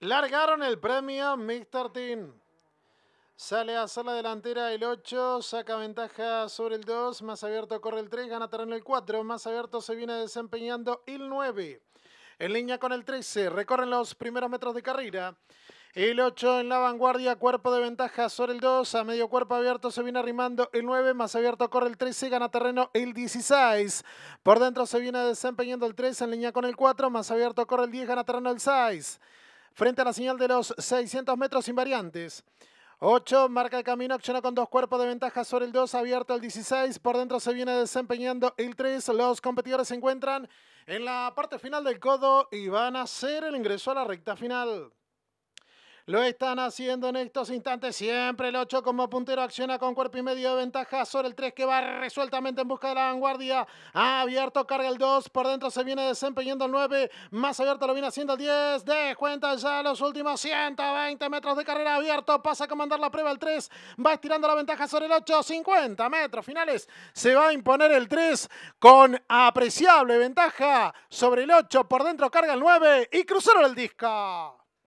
Largaron el premio Mr. Team. Sale a hacer la delantera el 8, saca ventaja sobre el 2, más abierto corre el 3, gana terreno el 4, más abierto se viene desempeñando el 9. En línea con el 13, recorren los primeros metros de carrera. El 8 en la vanguardia, cuerpo de ventaja sobre el 2, a medio cuerpo abierto se viene arrimando el 9, más abierto corre el 13, gana terreno el 16. Por dentro se viene desempeñando el 3 en línea con el 4, más abierto corre el 10, gana terreno el 6 frente a la señal de los 600 metros invariantes. 8, marca el camino, acciona con dos cuerpos de ventaja sobre el 2, abierto el 16, por dentro se viene desempeñando el 3, los competidores se encuentran en la parte final del codo y van a hacer el ingreso a la recta final. Lo están haciendo en estos instantes. Siempre el 8 como puntero acciona con cuerpo y medio de ventaja sobre el 3 que va resueltamente en busca de la vanguardia. abierto, carga el 2. Por dentro se viene desempeñando el 9. Más abierto lo viene haciendo el 10. Descuenta ya los últimos 120 metros de carrera abierto. Pasa a comandar la prueba el 3. Va estirando la ventaja sobre el 8. 50 metros finales. Se va a imponer el 3 con apreciable ventaja sobre el 8. Por dentro carga el 9 y cruzaron el disco.